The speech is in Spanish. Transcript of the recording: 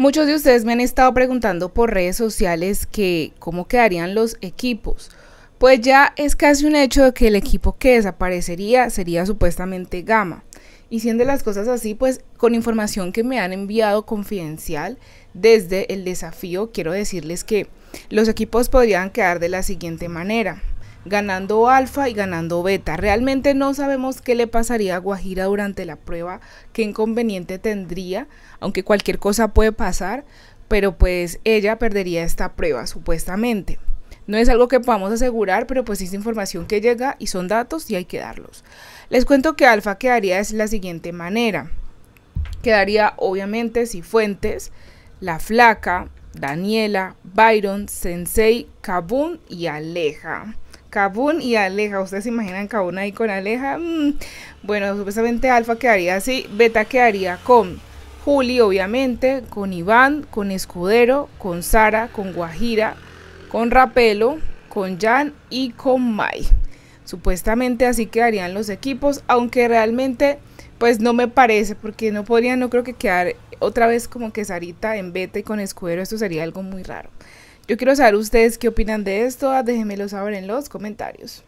Muchos de ustedes me han estado preguntando por redes sociales que cómo quedarían los equipos. Pues ya es casi un hecho de que el equipo que desaparecería sería supuestamente Gama. Y siendo las cosas así, pues con información que me han enviado confidencial desde el desafío, quiero decirles que los equipos podrían quedar de la siguiente manera ganando alfa y ganando beta. Realmente no sabemos qué le pasaría a Guajira durante la prueba, qué inconveniente tendría, aunque cualquier cosa puede pasar, pero pues ella perdería esta prueba supuestamente. No es algo que podamos asegurar, pero pues es información que llega y son datos y hay que darlos. Les cuento que alfa quedaría de la siguiente manera. Quedaría obviamente Cifuentes, La Flaca, Daniela, Byron, Sensei, Kabun y Aleja. Cabún y Aleja. ¿Ustedes se imaginan Cabún ahí con Aleja? Mm, bueno, supuestamente Alfa quedaría así, Beta quedaría con Juli, obviamente, con Iván, con Escudero, con Sara, con Guajira, con Rapelo, con Jan y con Mai. Supuestamente así quedarían los equipos, aunque realmente pues no me parece, porque no podría, no creo que quedar otra vez como que Sarita en Beta y con Escudero, esto sería algo muy raro. Yo quiero saber ustedes qué opinan de esto, ah, déjenmelo saber en los comentarios.